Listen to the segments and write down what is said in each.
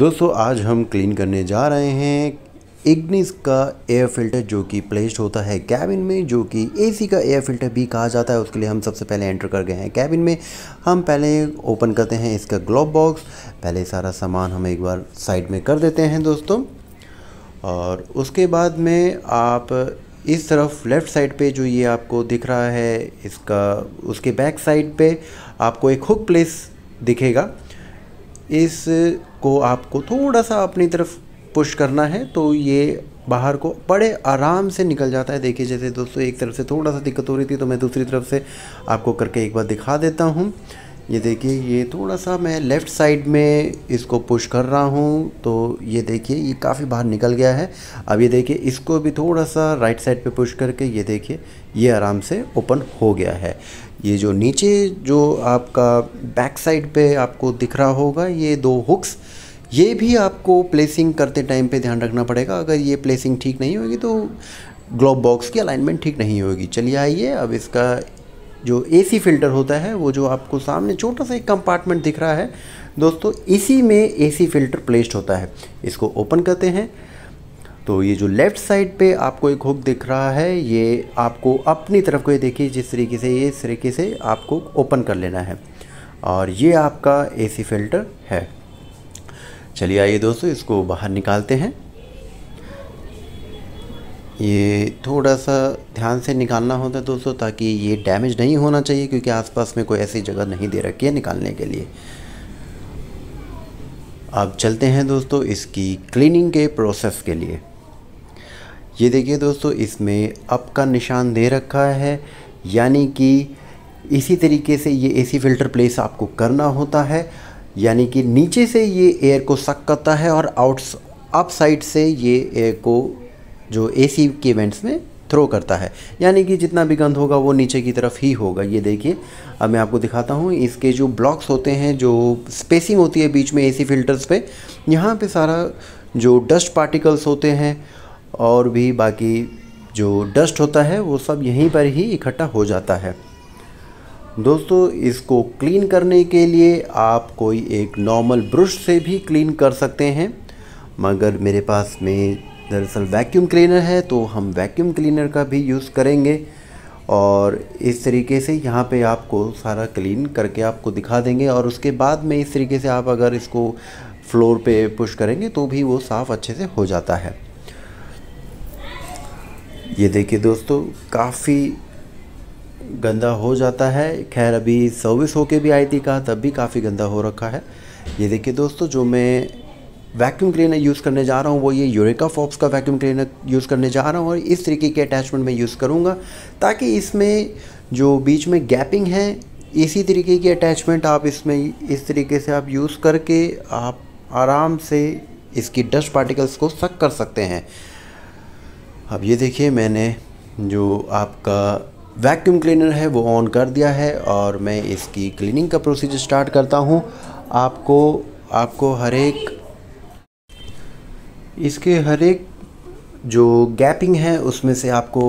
दोस्तों आज हम क्लीन करने जा रहे हैं इग्निस का एयर फिल्टर जो कि प्लेस्ड होता है कैबिन में जो कि एसी का एयर फिल्टर भी कहा जाता है उसके लिए हम सबसे पहले एंटर कर गए हैं कैबिन में हम पहले ओपन करते हैं इसका ग्लोब बॉक्स पहले सारा सामान हम एक बार साइड में कर देते हैं दोस्तों और उसके बाद में आप इस तरफ लेफ़्ट साइड पे जो ये आपको दिख रहा है इसका उसके बैक साइड पे आपको एक हुक प्लेस दिखेगा इस को आपको थोड़ा सा अपनी तरफ पुश करना है तो ये बाहर को बड़े आराम से निकल जाता है देखिए जैसे दोस्तों एक तरफ से थोड़ा सा दिक्कत हो रही थी तो मैं दूसरी तरफ से आपको करके एक बार दिखा देता हूँ ये देखिए ये थोड़ा सा मैं लेफ़्ट साइड में इसको पुश कर रहा हूँ तो ये देखिए ये काफ़ी बाहर निकल गया है अब ये देखिए इसको भी थोड़ा सा राइट साइड पे पुश करके ये देखिए ये आराम से ओपन हो गया है ये जो नीचे जो आपका बैक साइड पे आपको दिख रहा होगा ये दो हुक्स ये भी आपको प्लेसिंग करते टाइम पे ध्यान रखना पड़ेगा अगर ये प्लेसिंग ठीक नहीं होगी तो ग्लोब बॉक्स की अलाइनमेंट ठीक नहीं होगी चलिए आइए अब इसका जो एसी फ़िल्टर होता है वो जो आपको सामने छोटा सा एक कंपार्टमेंट दिख रहा है दोस्तों इसी में एसी फ़िल्टर प्लेस्ड होता है इसको ओपन करते हैं तो ये जो लेफ़्ट साइड पे आपको एक हुक दिख रहा है ये आपको अपनी तरफ को ये देखिए जिस तरीके से ये इस तरीके से आपको ओपन कर लेना है और ये आपका एसी फ़िल्टर है चलिए आइए दोस्तों इसको बाहर निकालते हैं ये थोड़ा सा ध्यान से निकालना होता है दोस्तों ताकि ये डैमेज नहीं होना चाहिए क्योंकि आसपास में कोई ऐसी जगह नहीं दे रखी है निकालने के लिए अब चलते हैं दोस्तों इसकी क्लीनिंग के प्रोसेस के लिए ये देखिए दोस्तों इसमें अप का निशान दे रखा है यानी कि इसी तरीके से ये एसी फ़िल्टर प्लेस आपको करना होता है यानी कि नीचे से ये एयर को सक करता है और आउट अप साइड से ये एयर को जो एसी के वेंट्स में थ्रो करता है यानी कि जितना भी गंद होगा वो नीचे की तरफ ही होगा ये देखिए अब मैं आपको दिखाता हूँ इसके जो ब्लॉक्स होते हैं जो स्पेसिंग होती है बीच में एसी फिल्टर्स पे यहाँ पे सारा जो डस्ट पार्टिकल्स होते हैं और भी बाकी जो डस्ट होता है वो सब यहीं पर ही इकट्ठा हो जाता है दोस्तों इसको क्लीन करने के लिए आप कोई एक नॉर्मल ब्रश से भी क्लीन कर सकते हैं मगर मेरे पास में दरअसल वैक्यूम क्लीनर है तो हम वैक्यूम क्लीनर का भी यूज़ करेंगे और इस तरीके से यहाँ पे आपको सारा क्लीन करके आपको दिखा देंगे और उसके बाद में इस तरीके से आप अगर इसको फ्लोर पे पुश करेंगे तो भी वो साफ़ अच्छे से हो जाता है ये देखिए दोस्तों काफ़ी गंदा हो जाता है खैर अभी सर्विस होके भी आई थी कहा तब भी काफ़ी गंदा हो रखा है ये देखिए दोस्तों जो मैं वैक्यूम क्लीनर यूज़ करने जा रहा हूँ वो ये यूरेका फॉप्स का वैक्यूम क्लीनर यूज़ करने जा रहा हूँ और इस तरीके के अटैचमेंट में यूज़ करूँगा ताकि इसमें जो बीच में गैपिंग है इसी तरीके की अटैचमेंट आप इसमें इस तरीके से आप यूज़ करके आप आराम से इसकी डस्ट पार्टिकल्स को सक कर सकते हैं अब ये देखिए मैंने जो आपका वैक्यूम क्लीनर है वो ऑन कर दिया है और मैं इसकी क्लीनिंग का प्रोसीजर स्टार्ट करता हूँ आपको आपको हर एक इसके हर एक जो गैपिंग है उसमें से आपको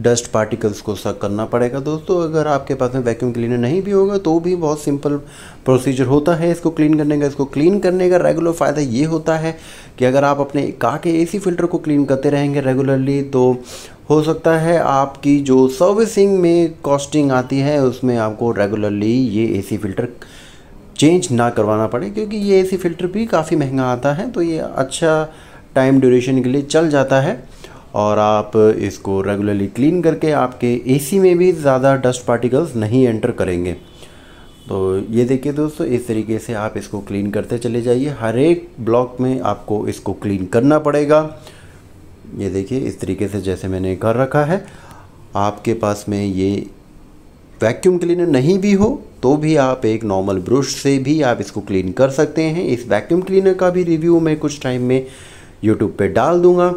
डस्ट पार्टिकल्स को सक करना पड़ेगा दोस्तों अगर आपके पास में वैक्यूम क्लीनर नहीं भी होगा तो भी बहुत सिंपल प्रोसीजर होता है इसको क्लीन करने का इसको क्लीन करने का रेगुलर फ़ायदा ये होता है कि अगर आप अपने कार के एसी फिल्टर को क्लीन करते रहेंगे रेगुलरली तो हो सकता है आपकी जो सर्विसिंग में कॉस्टिंग आती है उसमें आपको रेगुलरली ये एसी फ़िल्टर चेंज ना करवाना पड़े क्योंकि ये एसी फ़िल्टर भी काफ़ी महंगा आता है तो ये अच्छा टाइम ड्यूरेशन के लिए चल जाता है और आप इसको रेगुलरली क्लीन करके आपके एसी में भी ज़्यादा डस्ट पार्टिकल्स नहीं एंटर करेंगे तो ये देखिए दोस्तों इस तरीके से आप इसको क्लीन करते चले जाइए हर एक ब्लॉक में आपको इसको क्लीन करना पड़ेगा ये देखिए इस तरीके से जैसे मैंने कर रखा है आपके पास में ये वैक्यूम क्लीनर नहीं भी हो तो भी आप एक नॉर्मल ब्रश से भी आप इसको क्लीन कर सकते हैं इस वैक्यूम क्लीनर का भी रिव्यू मैं कुछ टाइम में यूट्यूब पे डाल दूँगा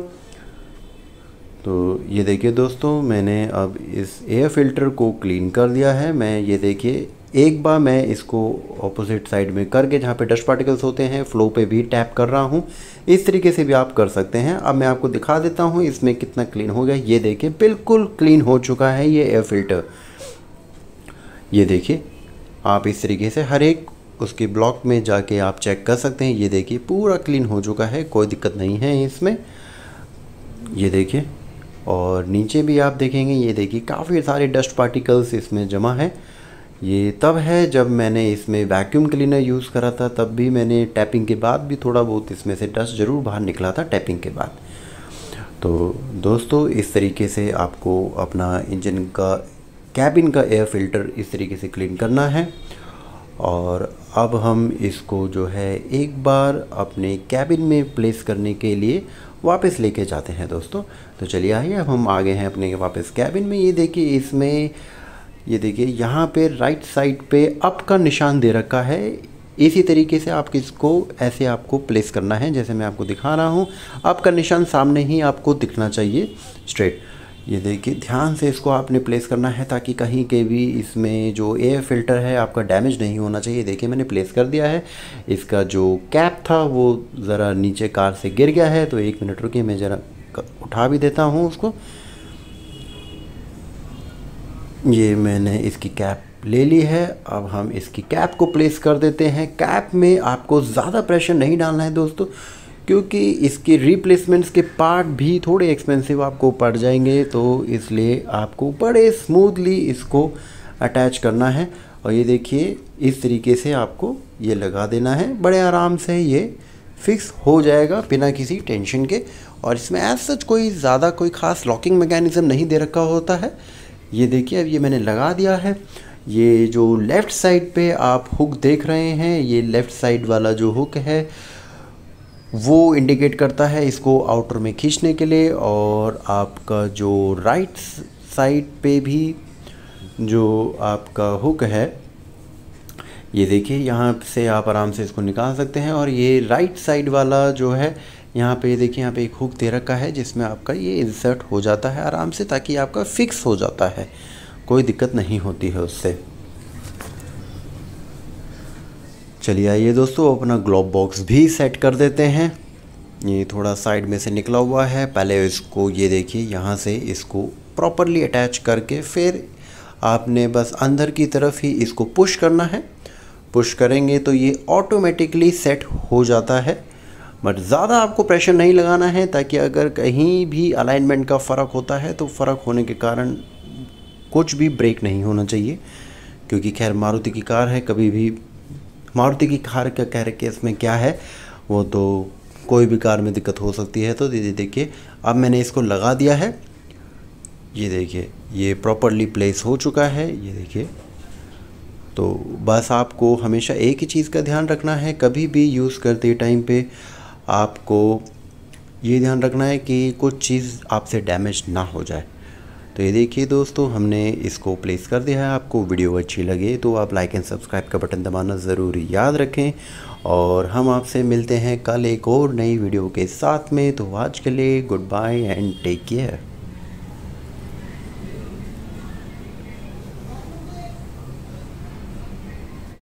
तो ये देखिए दोस्तों मैंने अब इस एयर फिल्टर को क्लीन कर दिया है मैं ये देखिए एक बार मैं इसको ऑपोजिट साइड में करके जहाँ पे डस्ट पार्टिकल्स होते हैं फ्लो पे भी टैप कर रहा हूँ इस तरीके से भी आप कर सकते हैं अब मैं आपको दिखा देता हूँ इसमें कितना क्लीन हो गया ये देखिए बिल्कुल क्लीन हो चुका है ये एयर फिल्टर ये देखिए आप इस तरीके से हर एक उसके ब्लॉक में जाके आप चेक कर सकते हैं ये देखिए पूरा क्लीन हो चुका है कोई दिक्कत नहीं है इसमें ये देखिए और नीचे भी आप देखेंगे ये देखिए काफ़ी सारे डस्ट पार्टिकल्स इसमें जमा है ये तब है जब मैंने इसमें वैक्यूम क्लीनर यूज़ करा था तब भी मैंने टैपिंग के बाद भी थोड़ा बहुत इसमें से डस्ट ज़रूर बाहर निकला था टैपिंग के बाद तो दोस्तों इस तरीके से आपको अपना इंजन का कैबिन का एयर फिल्टर इस तरीके से क्लीन करना है और अब हम इसको जो है एक बार अपने कैबिन में प्लेस करने के लिए वापस लेके जाते हैं दोस्तों तो चलिए आइए अब हम आ गए हैं अपने वापस कैबिन में ये देखिए इसमें ये देखिए यहाँ पे राइट साइड पे अप का निशान दे रखा है इसी तरीके से आप इसको ऐसे आपको प्लेस करना है जैसे मैं आपको दिखा रहा हूँ अप का निशान सामने ही आपको दिखना चाहिए स्ट्रेट ये देखिए ध्यान से इसको आपने प्लेस करना है ताकि कहीं के भी इसमें जो एयर फिल्टर है आपका डैमेज नहीं होना चाहिए देखिए मैंने प्लेस कर दिया है इसका जो कैप था वो ज़रा नीचे कार से गिर गया है तो एक मिनट रुकिए मैं ज़रा उठा भी देता हूँ उसको ये मैंने इसकी कैप ले ली है अब हम इसकी कैप को प्लेस कर देते हैं कैप में आपको ज़्यादा प्रेशर नहीं डालना है दोस्तों क्योंकि इसके रिप्लेसमेंट्स के पार्ट भी थोड़े एक्सपेंसिव आपको पड़ जाएंगे तो इसलिए आपको बड़े स्मूथली इसको अटैच करना है और ये देखिए इस तरीके से आपको ये लगा देना है बड़े आराम से ये फिक्स हो जाएगा बिना किसी टेंशन के और इसमें एज सच कोई ज़्यादा कोई ख़ास लॉकिंग मैकेनिज़्म नहीं दे रखा होता है ये देखिए अब ये मैंने लगा दिया है ये जो लेफ़्ट साइड पे आप हुक देख रहे हैं ये लेफ़्ट साइड वाला जो हुक है वो इंडिकेट करता है इसको आउटर में खींचने के लिए और आपका जो राइट साइड पे भी जो आपका हुक है ये देखिए यहाँ से आप आराम से इसको निकाल सकते हैं और ये राइट साइड वाला जो है यहाँ पे देखिए यहाँ पे एक हुक दे रखा है जिसमें आपका ये इंसर्ट हो जाता है आराम से ताकि आपका फिक्स हो जाता है कोई दिक्कत नहीं होती है उससे चलिए आइए दोस्तों अपना ग्लोब बॉक्स भी सेट कर देते हैं ये थोड़ा साइड में से निकला हुआ है पहले इसको ये देखिए यहाँ से इसको प्रॉपरली अटैच करके फिर आपने बस अंदर की तरफ ही इसको पुश करना है पुश करेंगे तो ये ऑटोमेटिकली सेट हो जाता है बट ज़्यादा आपको प्रेशर नहीं लगाना है ताकि अगर कहीं भी अलाइनमेंट का फ़र्क होता है तो फ़र्क होने के कारण कुछ भी ब्रेक नहीं होना चाहिए क्योंकि खैर मारुति की कार है कभी भी मारुति की कार का कह रहे इसमें क्या है वो तो कोई भी कार में दिक्कत हो सकती है तो दीदी देखिए अब मैंने इसको लगा दिया है ये देखिए ये प्रॉपरली प्लेस हो चुका है ये देखिए तो बस आपको हमेशा एक ही चीज़ का ध्यान रखना है कभी भी यूज़ करते टाइम पे आपको ये ध्यान रखना है कि कुछ चीज़ आपसे डैमेज ना हो जाए तो ये देखिए दोस्तों हमने इसको प्लेस कर दिया है आपको वीडियो अच्छी लगे तो आप लाइक एंड सब्सक्राइब का बटन दबाना ज़रूर याद रखें और हम आपसे मिलते हैं कल एक और नई वीडियो के साथ में तो आज के लिए good bye and take care